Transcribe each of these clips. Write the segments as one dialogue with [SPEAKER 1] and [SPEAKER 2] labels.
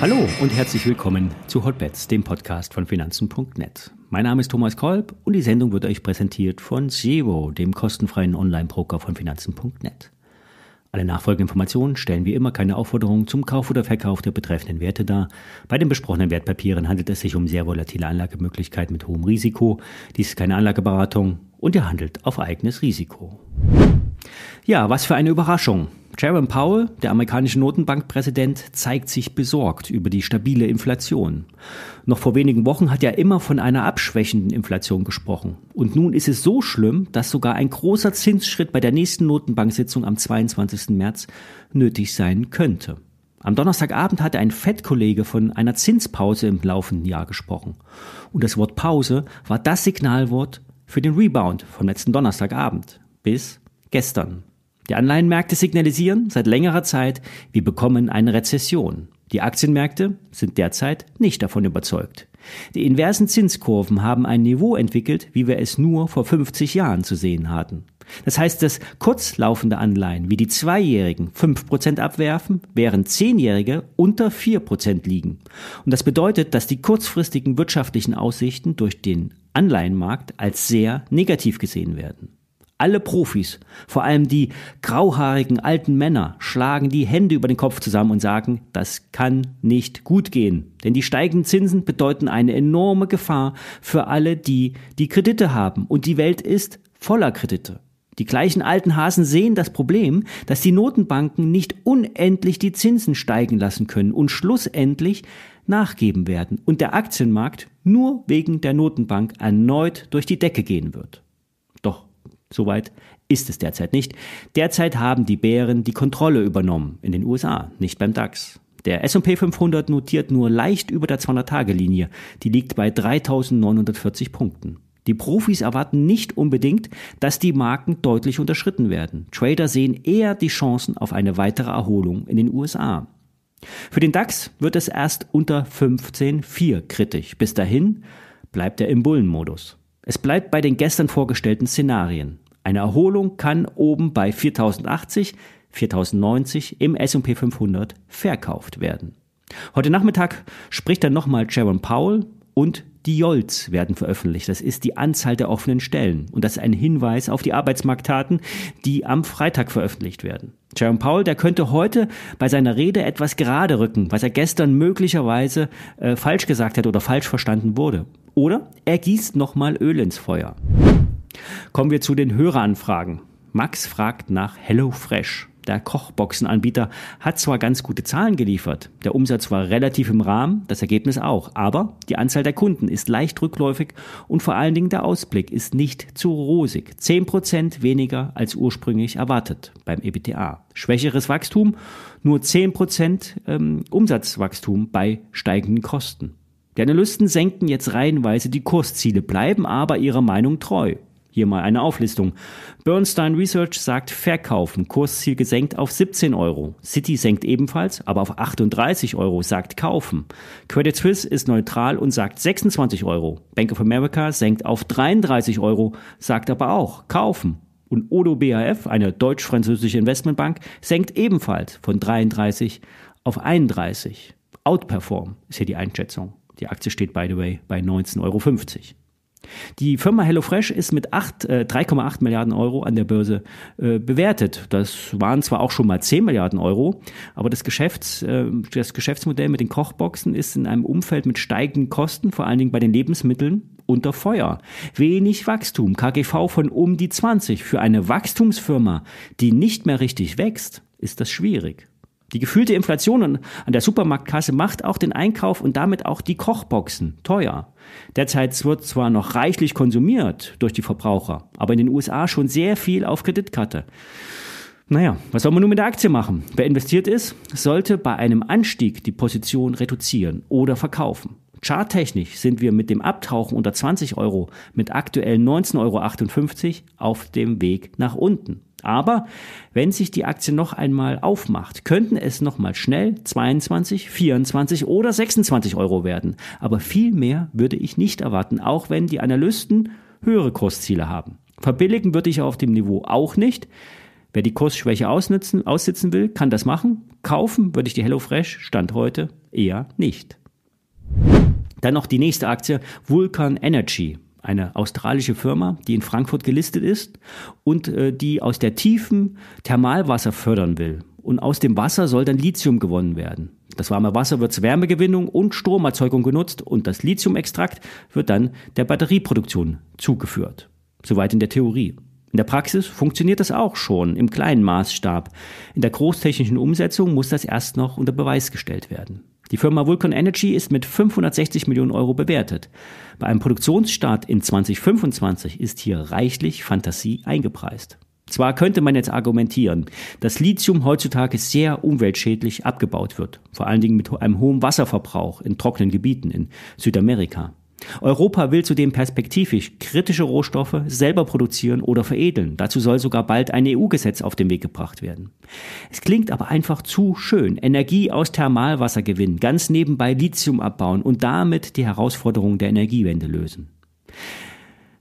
[SPEAKER 1] Hallo und herzlich willkommen zu Hotbets, dem Podcast von Finanzen.net. Mein Name ist Thomas Kolb und die Sendung wird euch präsentiert von Zero, dem kostenfreien Online-Broker von Finanzen.net. Alle nachfolgenden Informationen stellen wie immer keine Aufforderung zum Kauf oder Verkauf der betreffenden Werte dar. Bei den besprochenen Wertpapieren handelt es sich um sehr volatile Anlagemöglichkeiten mit hohem Risiko. Dies ist keine Anlageberatung und ihr handelt auf eigenes Risiko. Ja, was für eine Überraschung. Jerome Powell, der amerikanische Notenbankpräsident, zeigt sich besorgt über die stabile Inflation. Noch vor wenigen Wochen hat er immer von einer abschwächenden Inflation gesprochen. Und nun ist es so schlimm, dass sogar ein großer Zinsschritt bei der nächsten Notenbanksitzung am 22. März nötig sein könnte. Am Donnerstagabend hatte ein Fettkollege von einer Zinspause im laufenden Jahr gesprochen. Und das Wort Pause war das Signalwort für den Rebound vom letzten Donnerstagabend bis Gestern. Die Anleihenmärkte signalisieren seit längerer Zeit, wir bekommen eine Rezession. Die Aktienmärkte sind derzeit nicht davon überzeugt. Die inversen Zinskurven haben ein Niveau entwickelt, wie wir es nur vor 50 Jahren zu sehen hatten. Das heißt, dass kurzlaufende Anleihen wie die Zweijährigen 5% abwerfen, während Zehnjährige unter 4% liegen. Und das bedeutet, dass die kurzfristigen wirtschaftlichen Aussichten durch den Anleihenmarkt als sehr negativ gesehen werden. Alle Profis, vor allem die grauhaarigen alten Männer, schlagen die Hände über den Kopf zusammen und sagen, das kann nicht gut gehen. Denn die steigenden Zinsen bedeuten eine enorme Gefahr für alle die, die Kredite haben. Und die Welt ist voller Kredite. Die gleichen alten Hasen sehen das Problem, dass die Notenbanken nicht unendlich die Zinsen steigen lassen können und schlussendlich nachgeben werden und der Aktienmarkt nur wegen der Notenbank erneut durch die Decke gehen wird. Soweit ist es derzeit nicht. Derzeit haben die Bären die Kontrolle übernommen in den USA, nicht beim DAX. Der S&P 500 notiert nur leicht über der 200-Tage-Linie. Die liegt bei 3940 Punkten. Die Profis erwarten nicht unbedingt, dass die Marken deutlich unterschritten werden. Trader sehen eher die Chancen auf eine weitere Erholung in den USA. Für den DAX wird es erst unter 15.4 kritisch. Bis dahin bleibt er im Bullenmodus. Es bleibt bei den gestern vorgestellten Szenarien. Eine Erholung kann oben bei 4080, 4090 im S&P 500 verkauft werden. Heute Nachmittag spricht dann nochmal Sharon Powell und die JOLTS werden veröffentlicht. Das ist die Anzahl der offenen Stellen. Und das ist ein Hinweis auf die Arbeitsmarktdaten, die am Freitag veröffentlicht werden. Jerome Powell, der könnte heute bei seiner Rede etwas gerade rücken, was er gestern möglicherweise äh, falsch gesagt hat oder falsch verstanden wurde. Oder er gießt nochmal Öl ins Feuer. Kommen wir zu den Höreranfragen. Max fragt nach HelloFresh. Der Kochboxenanbieter hat zwar ganz gute Zahlen geliefert, der Umsatz war relativ im Rahmen, das Ergebnis auch, aber die Anzahl der Kunden ist leicht rückläufig und vor allen Dingen der Ausblick ist nicht zu rosig. 10% weniger als ursprünglich erwartet beim EBTA. Schwächeres Wachstum, nur 10% ähm, Umsatzwachstum bei steigenden Kosten. Die Analysten senken jetzt reihenweise die Kursziele, bleiben aber ihrer Meinung treu. Hier mal eine Auflistung. Bernstein Research sagt verkaufen, Kursziel gesenkt auf 17 Euro. City senkt ebenfalls, aber auf 38 Euro sagt kaufen. Credit Suisse ist neutral und sagt 26 Euro. Bank of America senkt auf 33 Euro, sagt aber auch kaufen. Und Odo BAF, eine deutsch-französische Investmentbank, senkt ebenfalls von 33 auf 31. Outperform ist hier die Einschätzung. Die Aktie steht, by the way, bei 19,50 Euro. Die Firma HelloFresh ist mit 3,8 äh, Milliarden Euro an der Börse äh, bewertet. Das waren zwar auch schon mal 10 Milliarden Euro, aber das, Geschäfts, äh, das Geschäftsmodell mit den Kochboxen ist in einem Umfeld mit steigenden Kosten, vor allen Dingen bei den Lebensmitteln, unter Feuer. Wenig Wachstum, KGV von um die 20. Für eine Wachstumsfirma, die nicht mehr richtig wächst, ist das schwierig. Die gefühlte Inflation an der Supermarktkasse macht auch den Einkauf und damit auch die Kochboxen teuer. Derzeit wird zwar noch reichlich konsumiert durch die Verbraucher, aber in den USA schon sehr viel auf Kreditkarte. Naja, was soll man nun mit der Aktie machen? Wer investiert ist, sollte bei einem Anstieg die Position reduzieren oder verkaufen. Charttechnisch sind wir mit dem Abtauchen unter 20 Euro mit aktuell 19,58 Euro auf dem Weg nach unten. Aber wenn sich die Aktie noch einmal aufmacht, könnten es noch mal schnell 22, 24 oder 26 Euro werden. Aber viel mehr würde ich nicht erwarten, auch wenn die Analysten höhere Kursziele haben. Verbilligen würde ich auf dem Niveau auch nicht. Wer die Kursschwäche ausnutzen, aussitzen will, kann das machen. Kaufen würde ich die HelloFresh Stand heute eher nicht. Dann noch die nächste Aktie, Vulcan Energy eine australische Firma, die in Frankfurt gelistet ist und äh, die aus der Tiefen Thermalwasser fördern will. Und aus dem Wasser soll dann Lithium gewonnen werden. Das warme Wasser wird zur Wärmegewinnung und Stromerzeugung genutzt und das Lithiumextrakt wird dann der Batterieproduktion zugeführt. Soweit in der Theorie. In der Praxis funktioniert das auch schon im kleinen Maßstab. In der großtechnischen Umsetzung muss das erst noch unter Beweis gestellt werden. Die Firma Vulcan Energy ist mit 560 Millionen Euro bewertet. Bei einem Produktionsstart in 2025 ist hier reichlich Fantasie eingepreist. Zwar könnte man jetzt argumentieren, dass Lithium heutzutage sehr umweltschädlich abgebaut wird, vor allen Dingen mit einem hohen Wasserverbrauch in trockenen Gebieten in Südamerika. Europa will zudem perspektivisch kritische Rohstoffe selber produzieren oder veredeln. Dazu soll sogar bald ein EU-Gesetz auf den Weg gebracht werden. Es klingt aber einfach zu schön. Energie aus Thermalwasser gewinnen, ganz nebenbei Lithium abbauen und damit die Herausforderungen der Energiewende lösen.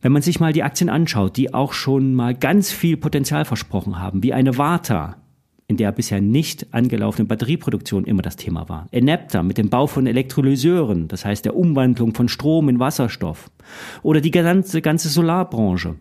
[SPEAKER 1] Wenn man sich mal die Aktien anschaut, die auch schon mal ganz viel Potenzial versprochen haben, wie eine Varta, in der bisher nicht angelaufenen Batterieproduktion immer das Thema war. Enepta mit dem Bau von Elektrolyseuren, das heißt der Umwandlung von Strom in Wasserstoff. Oder die ganze, ganze Solarbranche.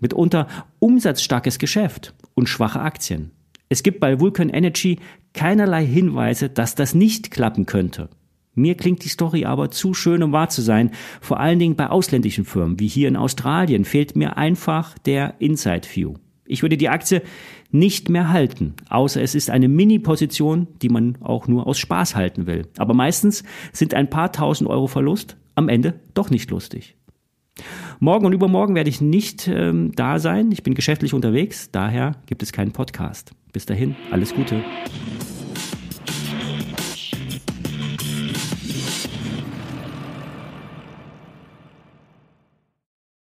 [SPEAKER 1] Mitunter umsatzstarkes Geschäft und schwache Aktien. Es gibt bei Vulcan Energy keinerlei Hinweise, dass das nicht klappen könnte. Mir klingt die Story aber zu schön, um wahr zu sein. Vor allen Dingen bei ausländischen Firmen wie hier in Australien fehlt mir einfach der Inside View. Ich würde die Aktie nicht mehr halten, außer es ist eine Mini-Position, die man auch nur aus Spaß halten will. Aber meistens sind ein paar tausend Euro Verlust am Ende doch nicht lustig. Morgen und übermorgen werde ich nicht ähm, da sein. Ich bin geschäftlich unterwegs, daher gibt es keinen Podcast. Bis dahin, alles Gute.